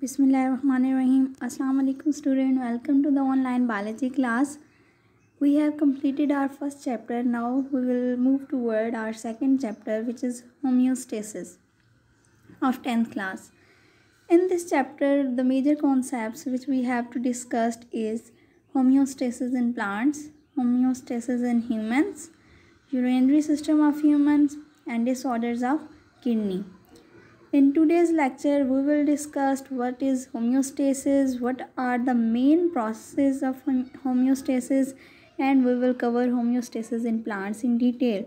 Bismillahirrahmanirrahim. Assalamu alaikum student. Welcome to the online biology class. We have completed our first chapter. Now we will move toward our second chapter which is homeostasis of 10th class. In this chapter the major concepts which we have to discuss is homeostasis in plants, homeostasis in humans, urinary system of humans and disorders of kidney. In today's lecture, we will discuss what is homeostasis, what are the main processes of homeostasis and we will cover homeostasis in plants in detail.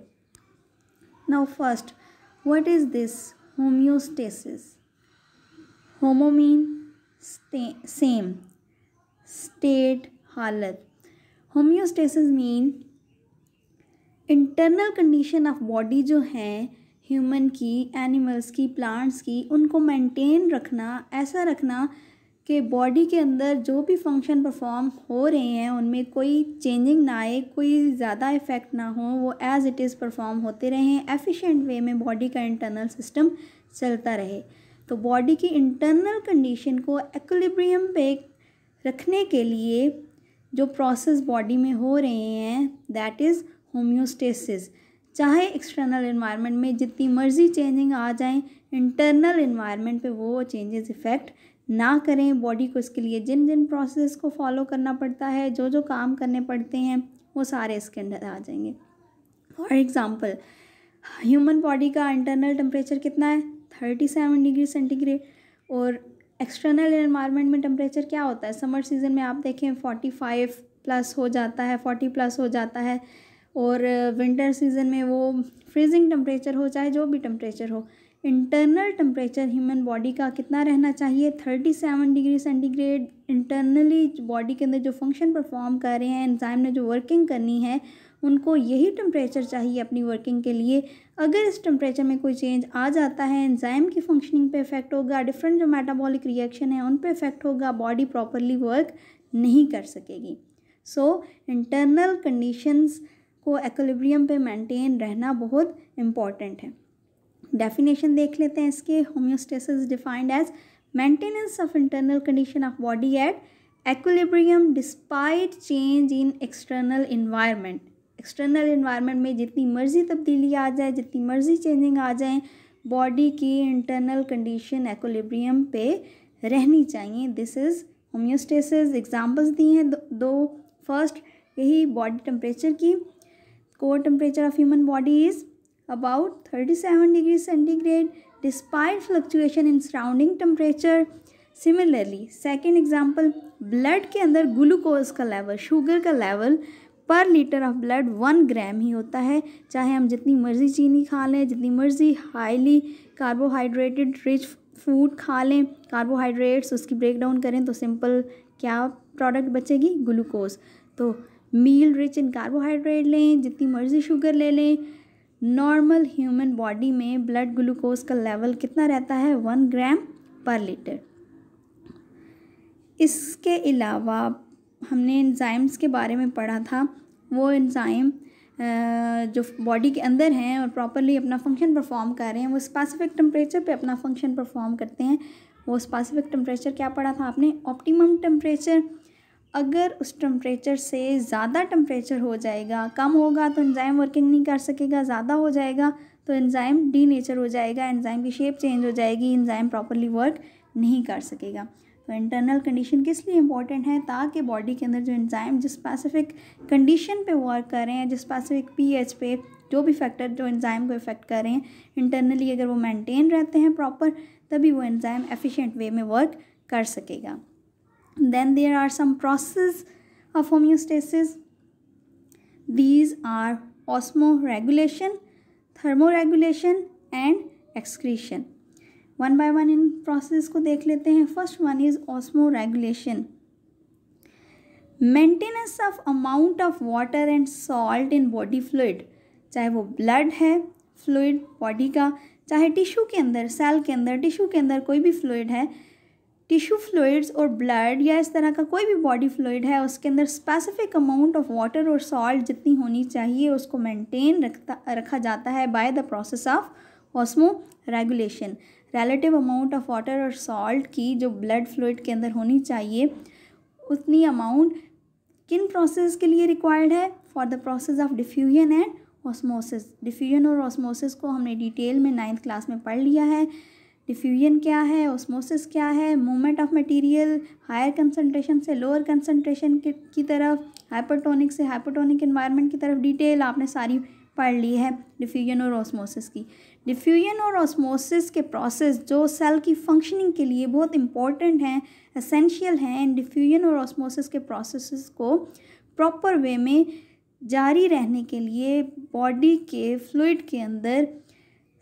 Now first, what is this homeostasis? Homo mean stay, same, state, halat. Homeostasis mean internal condition of body, jo hai. Human की animals की plants की उनको maintain रखना ऐसा रखना कि body के अंदर जो भी फंक्शन परफॉर्म हो रहे हैं उनमें कोई चेंजिंग ना आए कोई ज़्यादा इफ़ेक्ट ना हो वो एज़ इट इज़ परफॉर्म होते रहें एफिशिएंट वे में बॉडी का इंटरनल सिस्टम चलता रहे तो बॉडी की इंटरनल कंडीशन को एक्लिब्रियम पे रखने के लिए जो प्रोसेस बॉडी में हो रहे हैं दैट इज़ होम्योस्टेसिस चाहे एक्सटर्नल इन्वायरमेंट में जितनी मर्जी चेंजिंग आ जाए इंटरनल इन्वायरमेंट पे वो चेंजेस इफ़ेक्ट ना करें बॉडी को इसके लिए जिन जिन प्रोसेस को फॉलो करना पड़ता है जो जो काम करने पड़ते हैं वो सारे इसके अंदर आ जाएंगे फॉर एग्ज़ाम्पल ह्यूमन बॉडी का इंटरनल टेम्परेचर कितना है थर्टी सेवन डिग्री सेंटीग्रेड और एक्सटर्नल इन्वायरमेंट में टेम्परेचर क्या होता है समर सीज़न में आप देखें फोर्टी फाइव प्लस हो जाता है फोर्टी प्लस हो जाता है और विंटर सीज़न में वो फ्रीजिंग टेम्परेचर हो चाहे जो भी टेम्परेचर हो इंटरनल टेम्परेचर ह्यूमन बॉडी का कितना रहना चाहिए thirty seven degree centigrade internally body के अंदर जो फंक्शन परफॉर्म कर रहे हैं एंजाइम ने जो वर्किंग करनी है उनको यही टेम्परेचर चाहिए अपनी वर्किंग के लिए अगर इस टेम्परेचर में कोई चेंज आ जाता है एंजाइम की फंक्शनिंग पे इफेक्ट होगा डिफरेंट जो मेटाबॉलिक रिएक्शन है उन पे इफेक्ट होगा बॉडी प्रॉपरली वर्क नहीं कर सकेगी सो इंटरनल कंडीशंस को एक्लिब्रियम पे मेंटेन रहना बहुत इम्पॉर्टेंट है डेफिनेशन देख लेते हैं इसके homeostasis defined as maintenance of internal condition of body at equilibrium despite change in external environment external environment में जितनी मर्जी तब्दीली आ जाए जितनी मर्जी चेंजिंग आ जाए बॉडी की इंटरनल कंडीशन एक्लिब्रियम पे रहनी चाहिए दिस इज़ होम्योस्टेसिस एग्जाम्पल्स दी हैं दो फर्स्ट यही बॉडी टेम्परेचर की core temperature of human body is about 37 degree centigrade despite fluctuation in surrounding temperature similarly second example blood के अंदर ग्लूकोज का लेवल शुगर का level per litre of blood one gram ही होता है चाहे हम जितनी मर्ज़ी चीनी खा लें जितनी मर्ज़ी हाईली कार्बोहाइड्रेटेड रिच फूड खा लें कार्बोहाइड्रेट्स उसकी ब्रेक डाउन करें तो सिंपल क्या प्रोडक्ट बचेगी ग्लूकोज तो मील रिच इन कार्बोहाइड्रेट लें जितनी मर्ज़ी शुगर ले लें नॉर्मल ह्यूमन बॉडी में ब्लड ग्लूकोज का लेवल कितना रहता है वन ग्राम पर लीटर इसके अलावा हमने इंजाइम्स के बारे में पढ़ा था वो इंजाइम जो बॉडी के अंदर हैं और प्रॉपरली अपना फंक्शन परफॉर्म कर रहे हैं वो स्पेसिफिक टेम्परेचर पे अपना फंक्शन परफॉर्म करते हैं वो स्पेसिफिक टेम्परेचर क्या पढ़ा था आपने ऑप्टिमम टेम्परेचर अगर उस टम्परेचर से ज़्यादा टम्परेचर हो जाएगा कम होगा तो एंजाइम वर्किंग नहीं कर सकेगा ज़्यादा हो जाएगा तो एंजाइम डी नेचर हो जाएगा एंजाइम की शेप चेंज हो जाएगी एंजाइम प्रॉपरली वर्क नहीं कर सकेगा तो इंटरनल कंडीशन किस लिए इंपॉर्टेंट है ताकि बॉडी के अंदर जो एंजाइम जिस स्पेसिफिक कंडीशन पे वर्क करें जिस स्पेसिफिक पीएच पे जो भी फैक्टर जो एंजाइम को इफ़ेक्ट कर रहे हैं इंटरनली अगर वो मेंटेन रहते हैं प्रॉपर तभी वो एंजाइम एफिशिएंट वे में वर्क कर सकेगा then there are some processes of homeostasis these are osmoregulation thermoregulation and excretion one by one इन प्रोसेस को देख लेते हैं first one is osmoregulation maintenance of amount of water and salt in body fluid चाहे वो blood है fluid body का चाहे टिश्यू के अंदर सेल के अंदर टिश्यू के अंदर कोई भी फ्लूड है टिश्यू फ्लूड्स और ब्लड या इस तरह का कोई भी बॉडी फ्लूड है उसके अंदर स्पेसिफिक अमाउंट ऑफ वाटर और सॉल्ट जितनी होनी चाहिए उसको मेंटेन रखता रखा जाता है by the process of osmoregulation relative amount of water और सॉल्ट की जो ब्लड फ्लूड के अंदर होनी चाहिए उतनी अमाउंट किन प्रोसेस के लिए रिक्वायर्ड है for the process of diffusion and osmosis diffusion और ऑस्मोसिस को हमने डिटेल में नाइन्थ क्लास में पढ़ लिया है डिफ्यूजन क्या है ऑस्मोसिस क्या है movement of material higher concentration से लोअर कंसंट्रेशन की तरफ हाइपरटोनिक से हाइपरटोनिक इन्वायरमेंट की तरफ डिटेल आपने सारी पढ़ ली है डिफ्यूजन और ऑस्मोसिस की डिफ्यूजन और ऑस्मोसिस के प्रोसेस जो सेल की फंक्शनिंग के लिए बहुत इंपॉर्टेंट हैं असेंशियल हैं इन डिफ्यूजन और ऑस्मोसिस के प्रोसेस को प्रॉपर वे में जारी रहने के लिए बॉडी के फ्लूड के अंदर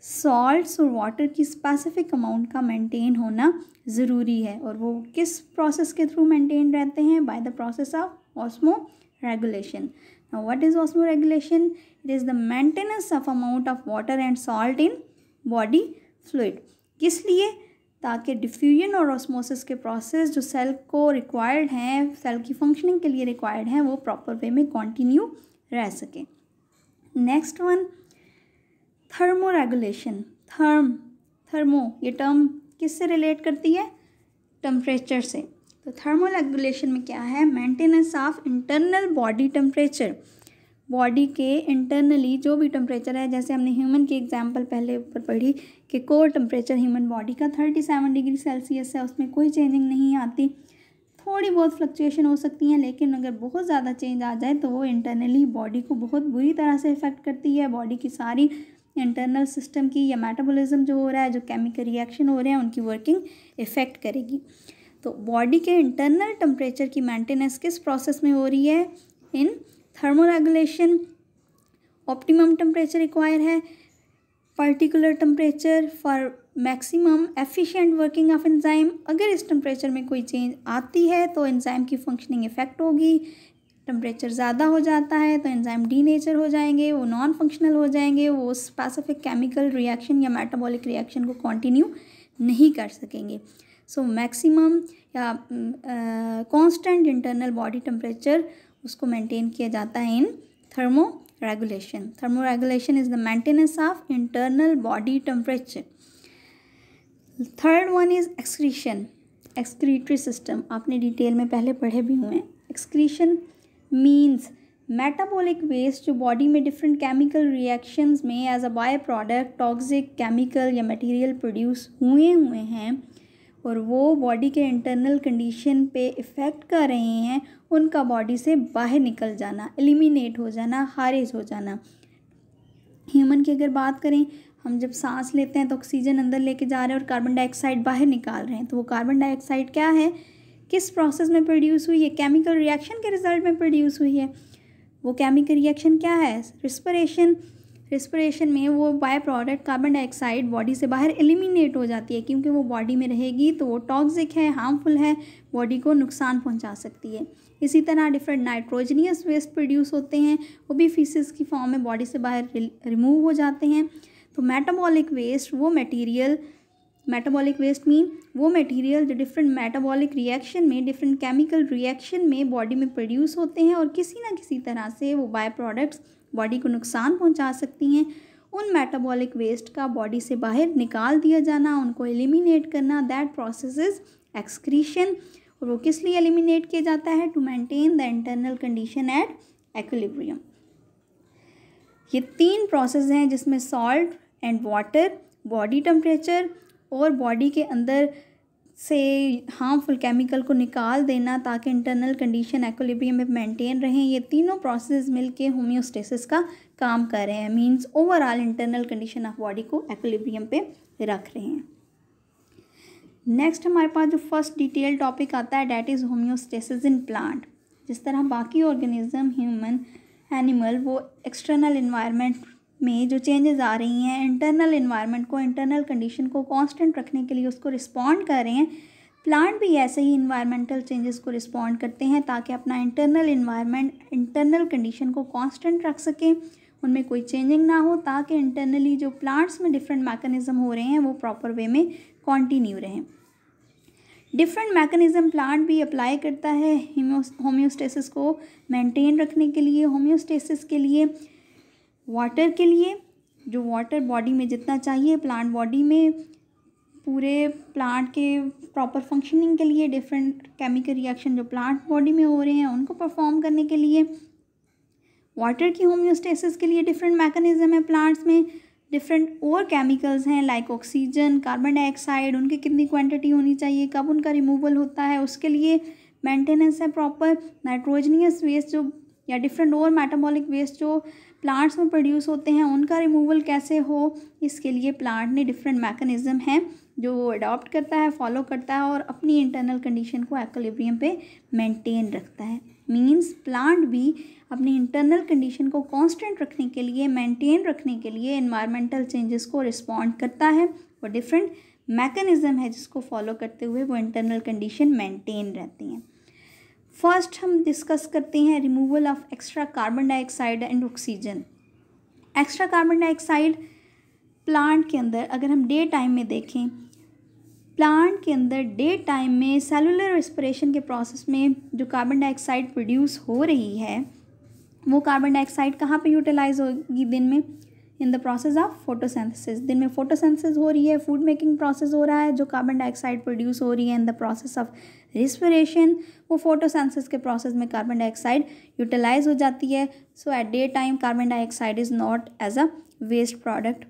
सॉल्ट्स और वाटर की स्पेसिफिक अमाउंट का मेंटेन होना ज़रूरी है और वो किस प्रोसेस के थ्रू मेंटेन रहते हैं by the process of osmoregulation what is osmoregulation it is the maintenance of amount of water and salt in body fluid किस लिए ताकि डिफ्यूजन और ऑस्मोसिस के प्रोसेस जो सेल को रिक्वायर्ड हैं सेल की फंक्शनिंग के लिए रिक्वायर्ड हैं वो प्रॉपर वे में कंटिन्यू रह सकें next one thermoregulation therm thermo ये टर्म किससे रिलेट करती है टम्परेचर से तो थर्मो रेगुलेशन में क्या है maintenance of internal body temperature body के इंटरनली जो भी टम्परेचर है जैसे हमने ह्यूमन की एग्जांपल पहले ऊपर पढ़ी कि कोर टम्परेचर ह्यूमन बॉडी का थर्टी सेवन डिग्री सेल्सियस है उसमें कोई चेंजिंग नहीं आती थोड़ी बहुत फ्लक्चुएशन हो सकती हैं लेकिन अगर बहुत ज़्यादा चेंज आ जाए तो वो इंटरनली बॉडी को बहुत बुरी तरह से इफ़ेक्ट करती है बॉडी की सारी इंटरनल सिस्टम की या मेटाबॉलिज्म जो हो रहा है जो केमिकल रिएक्शन हो रहे हैं उनकी वर्किंग इफ़ेक्ट करेगी तो बॉडी के इंटरनल टेम्परेचर की मेंटेनेंस किस प्रोसेस में हो रही है in thermoregulation optimum temperature require है particular temperature for maximum efficient working of enzyme अगर इस टेम्परेचर में कोई चेंज आती है तो एंजाइम की फंक्शनिंग इफेक्ट होगी टेम्परेचर ज़्यादा हो जाता है तो एंजाइम डी नेचर हो जाएंगे वो नॉन फंक्शनल हो जाएंगे वो स्पेसिफिक केमिकल रिएक्शन या मेटाबॉलिक रिएक्शन को कंटिन्यू नहीं कर सकेंगे सो मैक्सिमम या कांस्टेंट इंटरनल बॉडी टेम्परेचर उसको मेंटेन किया जाता है in thermoregulation thermo thermoregulation is the maintenance of internal body temperature third one is excretion excretory system आपने डिटेल में पहले पढ़े भी हुए हैं एक्सक्रीशन मीन्स मेटाबॉलिक वेस्ट जो बॉडी में डिफरेंट केमिकल रिएक्शंस में as a bye byproduct toxic chemical या मटेरियल प्रोड्यूस हुए हुए हैं और वो बॉडी के इंटरनल कंडीशन पे इफ़ेक्ट कर रहे हैं उनका बॉडी से बाहर निकल जाना एलिमिनेट हो जाना हारेज हो जाना ह्यूमन की अगर बात करें हम जब सांस लेते हैं तो ऑक्सीजन अंदर लेके जा रहे हैं और कार्बन डाइऑक्साइड बाहर निकाल रहे हैं तो वो कार्बन डाइऑक्साइड क्या है किस प्रोसेस में प्रोड्यूस हुई है केमिकल रिएक्शन के रिजल्ट में प्रोड्यूस हुई है वो केमिकल रिएक्शन क्या है रिस्परेशन रिस्परेशन में वो byproduct carbon dioxide body से बाहर एलिमिनेट हो जाती है क्योंकि वो बॉडी में रहेगी तो वो टॉक्सिक है हार्मफुल है बॉडी को नुकसान पहुंचा सकती है इसी तरह डिफरेंट नाइट्रोजनियस वेस्ट प्रोड्यूस होते हैं वो भी फीसिस की फॉर्म में बॉडी से बाहर रिमूव हो जाते हैं तो मेटाबॉलिक वेस्ट वो मटीरियल मेटाबॉलिक वेस्ट मीन वो मटेरियल जो डिफरेंट मेटाबॉलिक रिएक्शन में डिफरेंट केमिकल रिएक्शन में बॉडी में प्रोड्यूस होते हैं और किसी ना किसी तरह से वो बाय प्रोडक्ट्स बॉडी को नुकसान पहुंचा सकती हैं उन मेटाबॉलिक वेस्ट का बॉडी से बाहर निकाल दिया जाना उनको एलिमिनेट करना दैट प्रोसेस इज एक्सक्रीशन और वो किस लिए एलिमिनेट किया जाता है to maintain the internal condition at equilibrium ये तीन प्रोसेस हैं जिसमें salt and water body temperature और बॉडी के अंदर से हार्मफुल केमिकल को निकाल देना ताकि इंटरनल कंडीशन एक्विलिब्रियम में मेंटेन रहें ये तीनों प्रोसेस मिलके होम्योस्टेसिस का काम कर रहे हैं means overall internal condition of body को एक्विलिब्रियम पे रख रहे हैं नेक्स्ट हमारे पास जो फर्स्ट डिटेल टॉपिक आता है that is homeostasis in plant जिस तरह बाकी ऑर्गेनिज्म ह्यूमन एनिमल वो एक्सटर्नल इन्वायरमेंट में जो चेंजेस आ रही हैं इंटरनल इन्वायरमेंट को इंटरनल कंडीशन को कांस्टेंट रखने के लिए उसको रिस्पॉन्ड कर रहे हैं प्लांट भी ऐसे ही इन्वायरमेंटल चेंजेस को रिस्पॉन्ड करते हैं ताकि अपना इंटरनल इन्वायरमेंट इंटरनल कंडीशन को कांस्टेंट रख सकें उनमें कोई चेंजिंग ना हो ताकि इंटरनली जो प्लांट्स में डिफरेंट मैकेनिज़्म हो रहे हैं वो प्रॉपर वे में कॉन्टीन्यू रहें डिफरेंट मैकेनिज़्म प्लांट भी अप्लाई करता है होम्योस्टेसिस को मेंटेन रखने के लिए होम्योस्टेसिस के लिए वाटर के लिए जो वाटर बॉडी में जितना चाहिए प्लांट बॉडी में पूरे प्लांट के प्रॉपर फंक्शनिंग के लिए डिफरेंट केमिकल रिएक्शन जो प्लांट बॉडी में हो रहे हैं उनको परफॉर्म करने के लिए वाटर की होम्योस्टेसिस के लिए डिफरेंट मैकेनिज्म है प्लांट्स में डिफरेंट और केमिकल्स हैं लाइक ऑक्सीजन कार्बन डाइऑक्साइड उनकी कितनी क्वांटिटी होनी चाहिए कब उनका रिमूवल होता है उसके लिए मेंटेनेंस है प्रॉपर नाइट्रोजनियस वेस्ट जो या डिफरेंट और मेटाबॉलिक वेस्ट जो प्लांट्स में प्रोड्यूस होते हैं उनका रिमूवल कैसे हो इसके लिए प्लांट ने डिफरेंट मैकेनिज़्म हैं जो वो अडॉप्ट करता है फॉलो करता है और अपनी इंटरनल कंडीशन को एक्लिब्रियम पे मेंटेन रखता है मींस प्लांट भी अपनी इंटरनल कंडीशन को कांस्टेंट रखने के लिए मेंटेन रखने के लिए इन्वायरमेंटल चेंजेस को रिस्पॉन्ड करता है वो डिफरेंट मैकेनिज़म है जिसको फॉलो करते हुए वो इंटरनल कंडीशन मेंटेन रहती हैं फर्स्ट हम डिस्कस करते हैं removal of extra carbon dioxide and oxygen extra carbon dioxide plant के अंदर अगर हम डे टाइम में देखें प्लांट के अंदर डे टाइम में सेलुलर रेस्परेशन के प्रोसेस में जो कार्बन डाइऑक्साइड प्रोड्यूस हो रही है वो कार्बन डाइऑक्साइड कहाँ पे यूटिलाइज होगी दिन में in the process of photosynthesis दिन में फोटोसेंथेसिस हो रही है फूड मेकिंग प्रोसेस हो रहा है जो कार्बन डाइऑक्साइड प्रोड्यूस हो रही है in the process of respiration वो फोटोसेंसिस के प्रोसेस में कार्बन डाइऑक्साइड यूटिलाइज हो जाती है so at day time carbon dioxide is not as a waste product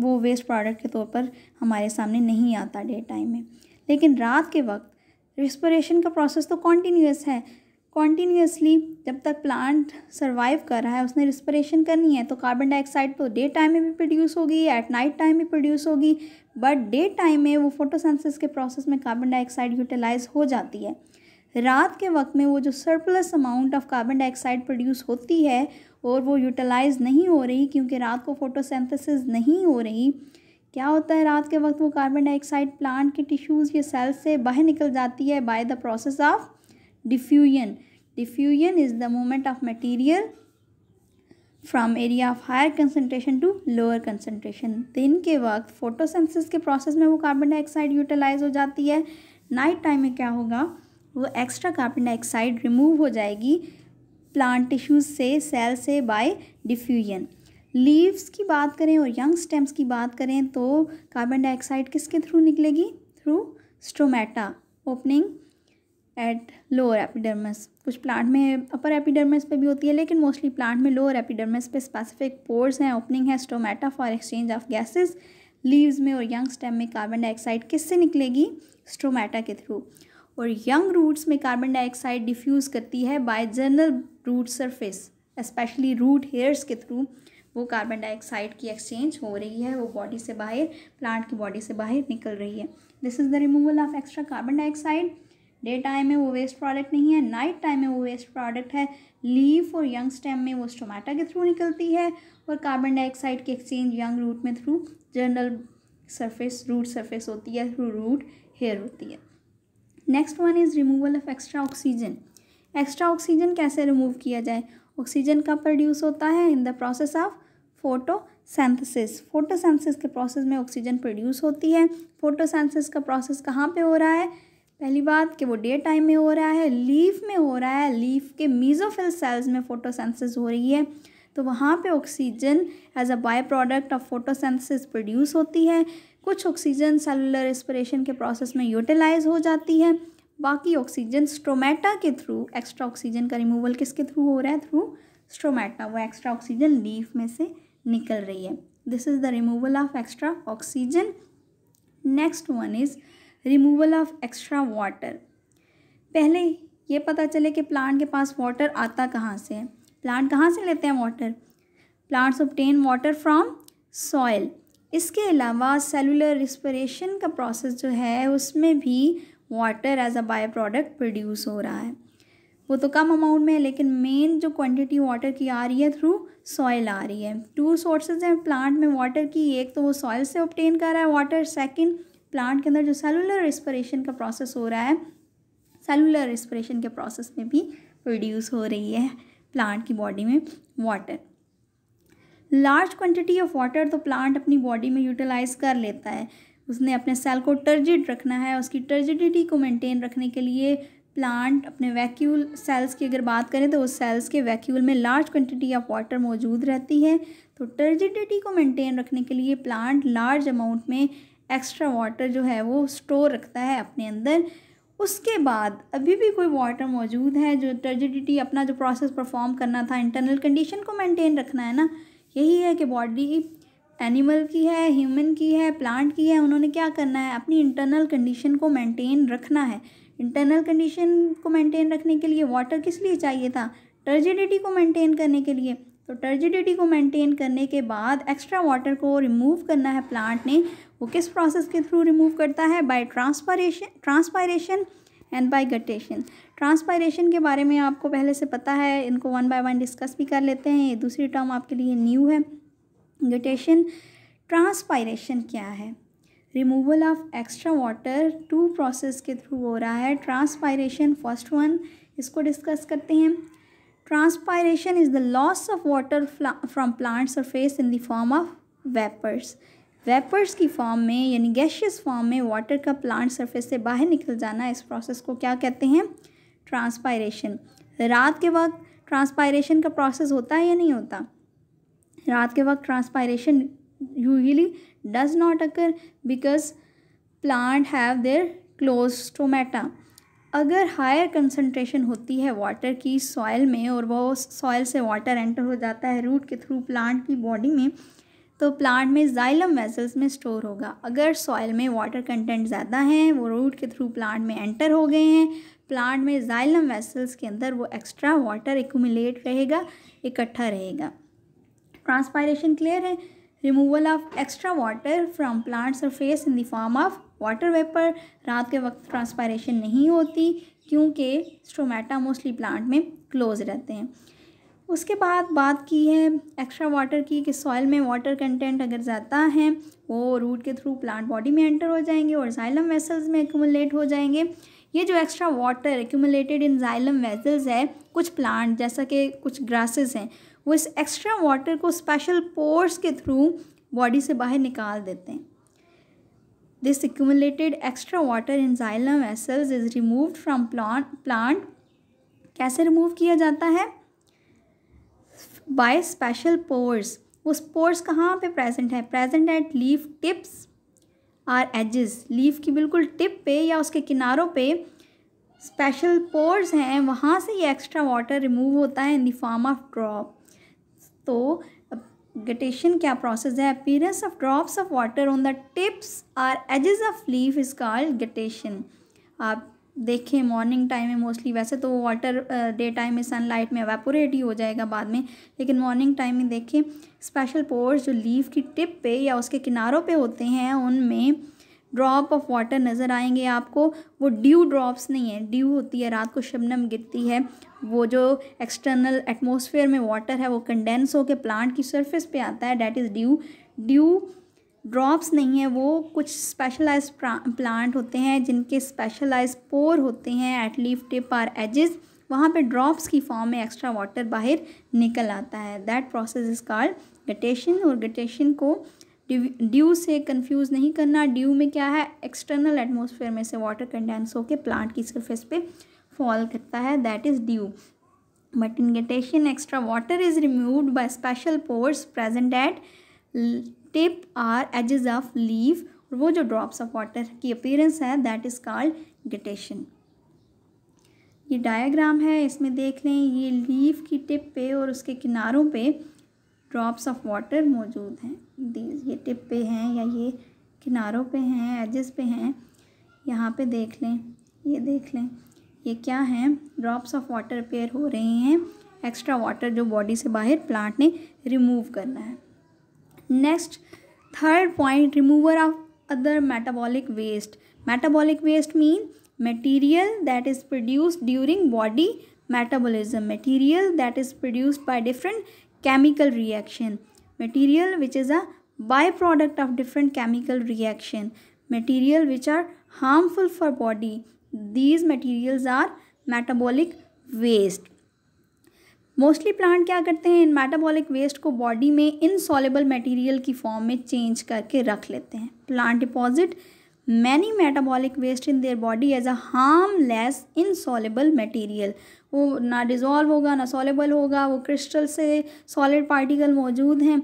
वो वेस्ट प्रोडक्ट के तौर पर हमारे सामने नहीं आता डे टाइम में लेकिन रात के वक्त रिस्परेशन का प्रोसेस तो कॉन्टीन्यूस है कॉन्टीन्यूसली जब तक प्लांट सर्वाइव कर रहा है उसने रिस्परेशन करनी है तो कार्बन डाइऑक्साइड तो डे टाइम में भी प्रोड्यूस होगी एट नाइट टाइम में प्रोड्यूस होगी बट डे टाइम में वो फोटोसेंसिस के प्रोसेस में कार्बन डाइऑक्साइड यूटिलाइज हो जाती है रात के वक्त में वो जो surplus amount of carbon dioxide produce होती है और वो यूटिलाइज नहीं हो रही क्योंकि रात को फोटोसेंथिस नहीं हो रही क्या होता है रात के वक्त वो कार्बन डाइऑक्साइड प्लांट के टिश्यूज़ या सेल्स से बाहर निकल जाती है by the process of diffusion diffusion is the movement of material from area of higher concentration to lower concentration दिन के वक्त फोटोसेंसिस के प्रोसेस में वो कार्बन डाइऑक्साइड यूटिलाइज हो जाती है नाइट टाइम में क्या होगा वो एक्स्ट्रा कार्बन डाइऑक्साइड रिमूव हो जाएगी प्लांट टिश्यूज से सेल से बाय डिफ्यूजन लीव्स की बात करें और यंग स्टेम्स की बात करें तो कार्बन डाइऑक्साइड किसके थ्रू निकलेगी through stomata opening at lower epidermis कुछ प्लांट में अपर एपिडर्मस पे भी होती है लेकिन मोस्टली प्लांट में लोअर एपिडर्मस पे स्पेसिफिक पोर्स हैं ओपनिंग है stomata for exchange of gases leaves में और यंग स्टेम में कार्बन डाइऑक्साइड किससे निकलेगी स्टोमेटा के थ्रू और यंग रूट्स में कार्बन डाइऑक्साइड डिफ्यूज़ करती है by general root surface specially root hairs के थ्रू वो कार्बन डाइऑक्साइड की एक्सचेंज हो रही है वो बॉडी से बाहर प्लांट की बॉडी से बाहर निकल रही है this is the removal of extra carbon dioxide day time में वो वेस्ट प्रोडक्ट नहीं है नाइट टाइम में वो वेस्ट प्रोडक्ट है लीफ और यंग स्टेम में वो स्टोमेटा के थ्रू निकलती है और कार्बन डाइऑक्साइड की एक्सचेंज यंग रूट में through general surface root surface होती है थ्रू रूट हेयर होती है next one is removal of extra oxygen extra oxygen कैसे रिमूव किया जाए ऑक्सीजन कब प्रोड्यूस होता है in the process of photosynthesis photosynthesis के प्रोसेस में ऑक्सीजन प्रोड्यूस होती है फोटोसेंथसिस का प्रोसेस कहाँ पे हो रहा है पहली बात कि वो डे टाइम में हो रहा है लीफ में हो रहा है लीफ के मीजोफिल सेल्स में फोटोसेंसिस हो रही है तो वहाँ पे oxygen as a bye product of photosynthesis produce होती है कुछ ऑक्सीजन सेलुलर रेस्पिरेशन के प्रोसेस में यूटिलाइज हो जाती है बाकी ऑक्सीजन स्ट्रोमेटा के थ्रू एक्स्ट्रा ऑक्सीजन का रिमूवल किसके थ्रू हो रहा है थ्रू स्ट्रोमेटा वो एक्स्ट्रा ऑक्सीजन लीफ में से निकल रही है this is the removal of extra oxygen next one is removal of extra water पहले ये पता चले कि प्लांट के पास वाटर आता कहाँ से है प्लांट कहाँ से लेते हैं water plants obtain water from soil इसके अलावा सेलुलर रिस्परेशन का प्रोसेस जो है उसमें भी water as a bio product produce हो रहा है वो तो कम अमाउंट में है लेकिन मेन जो क्वांटिटी वाटर की आ रही है थ्रू सॉयल आ रही है टू सोर्सेज हैं प्लांट में वाटर की एक तो वो सॉइल से ऑप्टेन कर रहा है वाटर सेकंड प्लांट के अंदर जो सेलुलर रिस्परेशन का प्रोसेस हो रहा है सेलुलर रिस्परेशन के प्रोसेस में भी प्रोड्यूस हो रही है प्लांट की बॉडी में water large quantity of water तो प्लांट अपनी बॉडी में यूटिलाइज कर लेता है उसने अपने सेल को टर्जिड रखना है उसकी टर्जिडिटी को मेंटेन रखने के लिए प्लांट अपने वैक्यूल सेल्स की अगर बात करें तो उस सेल्स के वैक्यूल में लार्ज क्वांटिटी ऑफ वाटर मौजूद रहती है तो टर्जिडिटी को मेंटेन रखने के लिए प्लांट लार्ज अमाउंट में एक्स्ट्रा वाटर जो है वो स्टोर रखता है अपने अंदर उसके बाद अभी भी कोई वाटर मौजूद है जो टर्जिडिटी अपना जो प्रोसेस परफॉर्म करना था इंटरनल कंडीशन को मेंटेन रखना है ना यही है कि बॉडी एनिमल की है ह्यूमन की है प्लांट की है उन्होंने क्या करना है अपनी इंटरनल कंडीशन को मेंटेन रखना है इंटरनल कंडीशन को मेंटेन रखने के लिए वाटर किस लिए चाहिए था टर्जिडिटी को मेंटेन करने के लिए तो टर्जिडिटी को मेंटेन करने के बाद एक्स्ट्रा वाटर को रिमूव करना है प्लांट ने वो किस प्रोसेस के थ्रू रिमूव करता है by transpiration transpiration and by guttation transpiration के बारे में आपको पहले से पता है इनको वन बाय वन डिस्कस भी कर लेते हैं ये दूसरी टर्म आपके लिए न्यू है गटेशन ट्रांसपायरेशन क्या है removal of extra water two process के थ्रू हो रहा है ट्रांसपायरेशन फर्स्ट वन इसको डिस्कस करते हैं Transpiration is the loss of water from plant surface in the form of vapours vapours की फॉर्म में यानी गैशियस फॉर्म में वाटर का प्लांट सरफेस से बाहर निकल जाना इस प्रोसेस को क्या कहते हैं ट्रांसपायरेशन रात के वक्त ट्रांसपायरेशन का प्रोसेस होता है या नहीं होता रात के वक्त transpiration usually does not occur because plant have their close stomata अगर हायर कंसनट्रेशन होती है वाटर की सॉयल में और वो सॉयल से वाटर एंटर हो जाता है रूट के थ्रू प्लांट की बॉडी में तो प्लांट में जाइलम वेसल्स में स्टोर होगा अगर सॉयल में वाटर कंटेंट ज़्यादा है वो रूट के थ्रू प्लांट में एंटर हो गए हैं प्लांट में जाइलम वेसल्स के अंदर वो एक्स्ट्रा वाटर एकूमिलेट रहेगा इकट्ठा रहेगा ट्रांसपायरेशन क्लियर है removal of extra water from plant surface in the form of water vapour रात के वक्त ट्रांसपायरेशन नहीं होती क्योंकि स्टोमेटा मोस्टली प्लांट में क्लोज रहते हैं उसके बाद बात की है एक्स्ट्रा वाटर की कि सॉइल में वाटर कंटेंट अगर ज़्यादा है वो रूट के थ्रू प्लांट बॉडी में एंटर हो जाएंगे और जाइलम वेसल्स में एक्यूमुलेट हो जाएंगे ये जो extra water accumulated in xylem vessels है कुछ प्लांट जैसा कि कुछ ग्रासेस हैं वो इस एक्स्ट्रा वाटर को स्पेशल पोर्स के थ्रू बॉडी से बाहर निकाल देते हैं This accumulated extra water in xylem vessels is removed from plant plant कैसे रिमूव किया जाता है बाय स्पेशल पोर्स वो स्पोर्स कहाँ पे प्रेजेंट है present at leaf tips or edges leaf की बिल्कुल टिप पे या उसके किनारों पे स्पेशल पोर्स हैं वहाँ से ये एक्स्ट्रा वाटर रिमूव होता है in the form of drop तो गटेशन क्या प्रोसेस है appearance of drops of water on the tips or edges of leaf is called guttation आप देखें मॉर्निंग टाइम में मोस्टली वैसे तो वाटर डे टाइम में सनलाइट में अवेपोरेट ही हो जाएगा बाद में लेकिन मॉर्निंग टाइम में देखें स्पेशल पोर्स जो लीफ की टिप पे या उसके किनारों पे होते हैं उनमें ड्रॉप ऑफ वाटर नज़र आएंगे आपको वो ड्यू ड्रॉप्स नहीं है ड्यू होती है रात को शबनम गिरती है वो जो एक्सटर्नल एटमोसफेयर में वाटर है वो कंडेंस होकर प्लांट की सरफेस पे आता है that is dew dew drops नहीं है वो कुछ स्पेशलाइज प्लांट होते हैं जिनके स्पेशलाइज पोर होते हैं at leaf tip or edges वहाँ पे ड्रॉप्स की फॉर्म में एक्स्ट्रा वाटर बाहर निकल आता है that process is called guttation और गटेशन को ड्यू से कंफ्यूज नहीं करना ड्यू में क्या है एक्सटर्नल एटमोसफेयर में से वाटर कंडेंस होकर प्लांट की सरफेस पे फॉल करता है that is dew but in guttation extra water is removed by special pores present at tip or edges of leave और वो जो ड्रॉप्स ऑफ वाटर की अपीयरेंस है दैट इज़ कॉल्ड गटेशन ये डायग्राम है इसमें देख लें ये लीव की टिप पे और उसके किनारों पर ड्रॉप्स ऑफ वाटर मौजूद हैं दीज ये टिप पे हैं या ये किनारों पे हैं एजेस पे हैं यहाँ पे देख लें ये देख लें ये क्या हैं ड्रॉप्स ऑफ वाटर पेयर हो रहे हैं एक्स्ट्रा वाटर जो बॉडी से बाहर प्लांट ने रिमूव करना है next third point remover of other metabolic waste metabolic waste mean material that is produced during body metabolism material that is produced by different chemical reaction material which is a by product of different chemical reaction material which are harmful for body these materials are metabolic waste mostly plant क्या करते हैं इन metabolic waste को body में insoluble material की form में change करके रख लेते हैं plant deposit many metabolic waste in their body as a harmless insoluble material वो ना डिज़ोल्व होगा ना सॉलेबल होगा वो क्रिस्टल से सॉलिड पार्टिकल मौजूद हैं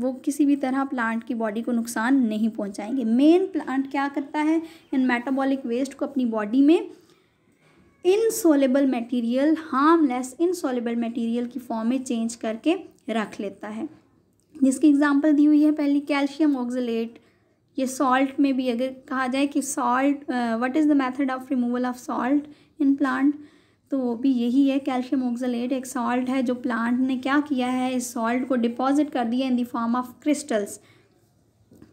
वो किसी भी तरह प्लांट की बॉडी को नुकसान नहीं पहुंचाएंगे मेन प्लांट क्या करता है इन मेटाबॉलिक वेस्ट को अपनी बॉडी में insoluble material harmless insoluble material की फॉर्म में चेंज करके रख लेता है जिसकी एग्जांपल दी हुई है पहली कैल्शियम ऑक्सलेट ये सॉल्ट में भी अगर कहा जाए कि salt what is the method of removal of salt in plant तो वो भी यही है कैल्शियम ऑक्जलेट एक सॉल्ट है जो प्लांट ने क्या किया है इस सॉल्ट को डिपॉजिट कर दिया in the form of crystals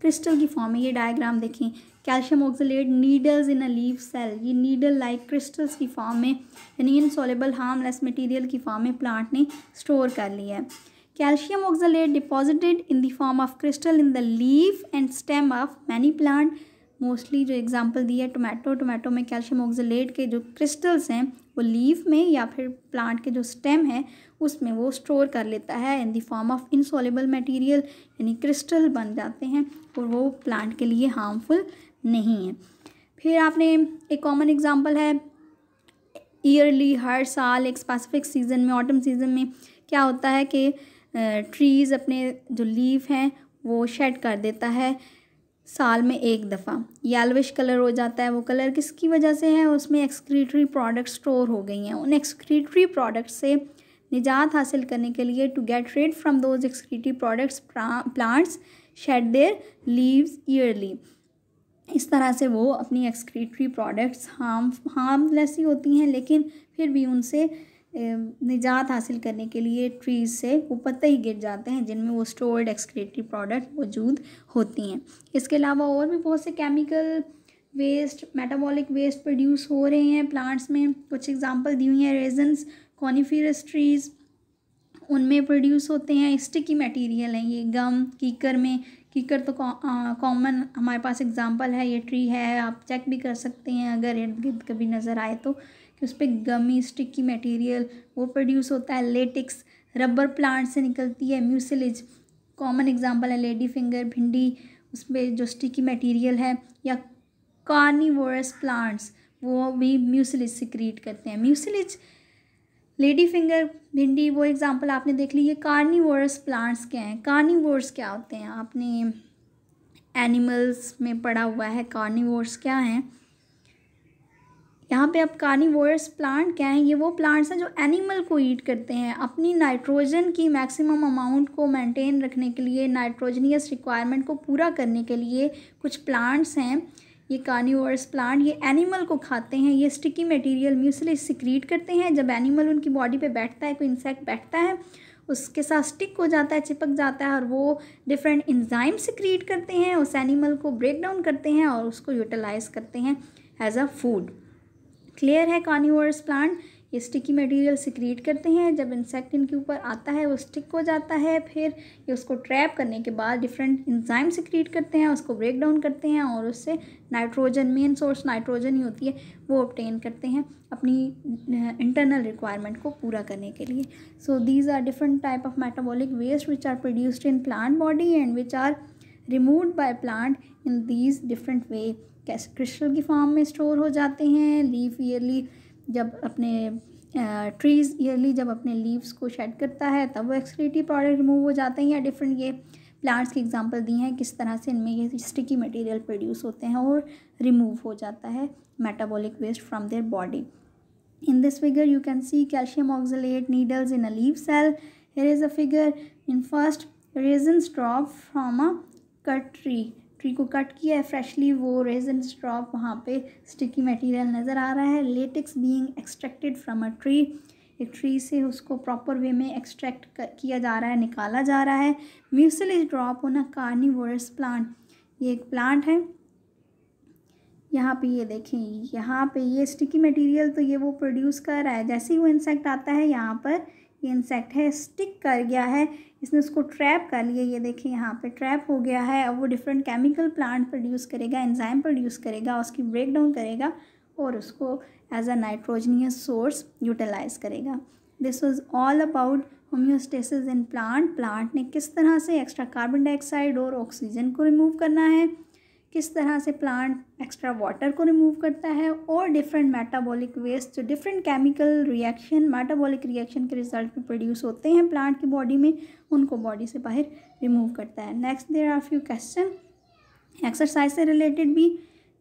crystal की फॉर्म में ये डायग्राम देखें calcium oxalate needles in a leave cell ये नीडल लाइक क्रिस्टल्स की फॉर्म में यानी इन सोलेबल हार्मलेस मटीरियल की फॉर्म में प्लांट ने स्टोर कर लिया है Calcium oxalate deposited in the form of crystal in the leaf and stem of many plant mostly जो एग्ज़ाम्पल दी है टोमेटो टोमेटो में कैल्शियम ऑक्जलेट के जो क्रिस्टल्स हैं वो लीफ में या फिर प्लांट के जो स्टेम है उसमें वो स्टोर कर लेता है in the form of insoluble material यानी क्रिस्टल बन जाते हैं और वो प्लांट के लिए हार्मफुल नहीं है फिर आपने एक कॉमन एग्जाम्पल है ईयरली हर साल एक स्पेसिफिक सीज़न में ऑटम सीज़न में क्या होता है कि ट्रीज़ अपने जो लीव हैं वो शेड कर देता है साल में एक दफ़ा यालविश कलर हो जाता है वो कलर किसकी वजह से है उसमें एक्सक्रीटरी प्रोडक्ट स्टोर हो गई हैं उन एक्सक्रीटरी प्रोडक्ट से निजात हासिल करने के लिए to get rid from those excretory products plants shed their leaves yearly इस तरह से वो अपनी एक्सक्रीटरी प्रोडक्ट्स हार्म हार्मलेस ही होती हैं लेकिन फिर भी उनसे निजात हासिल करने के लिए ट्रीज से वो पत्ते ही गिर जाते हैं जिनमें वो स्टोर्ड एक्सक्रेटरी प्रोडक्ट मौजूद होती हैं इसके अलावा और भी बहुत से chemical waste metabolic waste produce हो रहे हैं प्लांट्स में कुछ एग्जांपल दी हुई हैं रेजन्स कॉनिफिरस ट्रीज़ उनमें प्रोड्यूस होते हैं स्टिकी मटेरियल हैं ये गम कीकर में कीकर तो कॉमन हमारे पास एग्जांपल है ये ट्री है आप चेक भी कर सकते हैं अगर इर्द गिर्द कभी नज़र आए तो उस पर गमी स्टिकी मटेरियल वो प्रोड्यूस होता है लेटिक्स रबर प्लांट से निकलती है म्यूसिलिज कॉमन एग्जाम्पल है लेडी फिंगर भिंडी उस पर जो स्टिकी मटेरियल है या कार्निवोरस प्लांट्स वो भी म्यूसिलिज से क्रिएट करते हैं म्यूसिलिज लेडी फिंगर भिंडी वो एग्ज़ाम्पल आपने देख ली ये कार्निवोरस प्लांट्स क्या हैं कार्निवोर्स क्या होते हैं आपने एनिमल्स में पढ़ा हुआ है कार्निवोर्स क्या हैं यहाँ पे अब कार्निवोरस प्लांट क्या हैं ये वो प्लांट्स हैं जो एनिमल को ईट करते हैं अपनी नाइट्रोजन की मैक्सिमम अमाउंट को मेंटेन रखने के लिए नाइट्रोजनियस रिक्वायरमेंट को पूरा करने के लिए कुछ प्लांट्स हैं ये कार्निवर्स प्लांट ये एनिमल को खाते हैं ये स्टिकी मटेरियल म्यूसली सिक्रीट करते हैं जब एनिमल उनकी बॉडी पर बैठता है कोई इंसेक्ट बैठता है उसके साथ स्टिक हो जाता है चिपक जाता है और वो डिफरेंट इंजाइम सिक्रीट करते हैं उस एनिमल को ब्रेक डाउन करते हैं और उसको यूटिलाइज़ करते हैं एज अ फूड क्लियर है कॉनिवर्स प्लांट ये स्टिकी मटेरियल सिक्रीट करते हैं जब इंसेक्ट इनके ऊपर आता है वो स्टिक हो जाता है फिर ये उसको ट्रैप करने के बाद डिफरेंट इंजाइम सिक्रीट करते हैं उसको ब्रेक डाउन करते हैं और उससे नाइट्रोजन मेन सोर्स नाइट्रोजन ही होती है वो ऑप्टेन करते हैं अपनी इंटरनल रिक्वायरमेंट को पूरा करने के लिए so these are different type of metabolic waste which are produced in plant body and which are remove by plant in these different way कैसे क्रिस्टल की फॉर्म में स्टोर हो जाते हैं लीफ ईयरली जब अपने ट्रीज़ ईयरली जब अपने लीव्स को शेड करता है तब वो एक्सक्रीटिव प्रोडक्ट रिमूव हो जाते हैं या डिफरेंट ये प्लांट्स की एग्जांपल दी हैं किस तरह से इनमें ये स्टिकी मटेरियल प्रोड्यूस होते हैं और रिमूव हो जाता है metabolic waste from their body in this figure you can see calcium oxalate needles in a leave cell here is a figure in first resin drop from a कट्री tree को cut किया है freshly वो raisin स्ट्रॉप वहाँ पे sticky material नज़र आ रहा है latex being extracted from a tree एक ट्री से उसको प्रॉपर वे में एक्सट्रैक्ट किया जा रहा है निकाला जा रहा है mucilage is drop on a carnivorous plant ये एक प्लांट है यहाँ पे ये देखें यहाँ पे ये स्टिकी मटेरियल तो ये वो प्रोड्यूस कर रहा है जैसे ही वो इंसेक्ट आता है यहाँ पर ये इंसेक्ट है स्टिक कर गया है इसने उसको ट्रैप कर लिया ये देखें यहाँ पे ट्रैप हो गया है अब वो डिफरेंट केमिकल प्लांट प्रोड्यूस करेगा एंजाइम प्रोड्यूस करेगा उसकी ब्रेक डाउन करेगा और उसको as a nitrogenous source utilise करेगा this was all about homeostasis in plant plant ने किस तरह से एक्स्ट्रा कार्बन डाइऑक्साइड और ऑक्सीजन को रिमूव करना है किस तरह से प्लांट एक्स्ट्रा वाटर को रिमूव करता है और डिफरेंट मेटाबॉलिक वेस्ट जो different chemical reaction metabolic reaction के रिजल्ट में प्रोड्यूस होते हैं प्लांट की बॉडी में उनको बॉडी से बाहर रिमूव करता है next there are few question exercise से रिलेटेड भी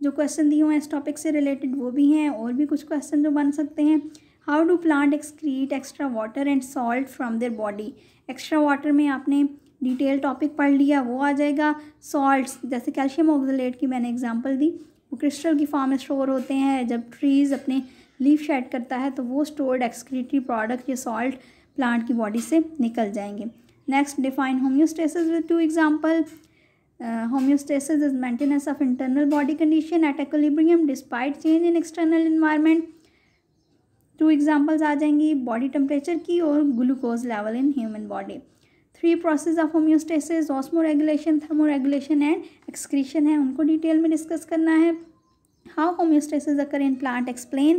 जो क्वेश्चन दिए हुए हैं इस टॉपिक से रिलेटेड वो भी हैं और भी कुछ क्वेश्चन जो बन सकते हैं how do plant excrete extra water and salt from their body extra water में आपने डिटेल टॉपिक पढ़ लिया वो आ जाएगा सॉल्ट्स जैसे कैल्शियम ऑक्जलेट की मैंने एग्जांपल दी वो क्रिस्टल की फॉर्म में स्टोर होते हैं जब ट्रीज़ अपने लीफ शेड करता है तो वो स्टोर्ड एक्सक्रीटरी प्रोडक्ट या सॉल्ट प्लांट की बॉडी से निकल जाएंगे next define homeostasis with two example homeostasis is maintenance of internal body condition at equilibrium despite change in external environment two examples आ जाएंगी बॉडी टेम्परेचर की और glucose level in human body three process of homeostasis regulation thermo regulation and excretion है उनको detail में discuss करना है how homeostasis occur in plant explain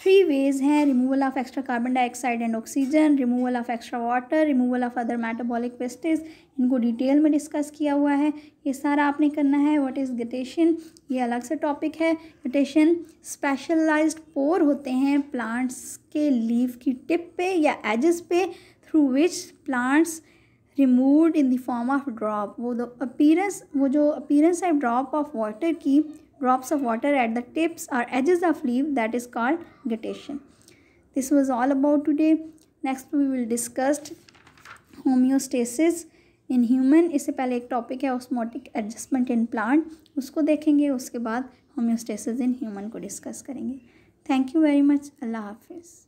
three ways हैं removal of extra carbon dioxide and oxygen removal of extra water removal of other metabolic wastage इनको detail में discuss किया हुआ है ये सारा आपने करना है व्हाट इज़ गटेशन ये अलग से टॉपिक है गटेशन स्पेशलाइज्ड पोर होते हैं प्लांट्स के लीव की टिप पे या एजेस पे through which plants removed in the form of drop वो दो अपीरेंस वो जो अपीरेंस है ड्रॉप ऑफ वाटर की drops of water at the tips और edges of leave that is called guttation this was all about today next we will discussed homeostasis in human इससे पहले एक टॉपिक है osmotic adjustment in plant उसको देखेंगे उसके बाद होम्योस्टेसिस इन ह्यूमन को डिस्कस करेंगे थैंक यू वेरी मच अल्लाह हाफिज़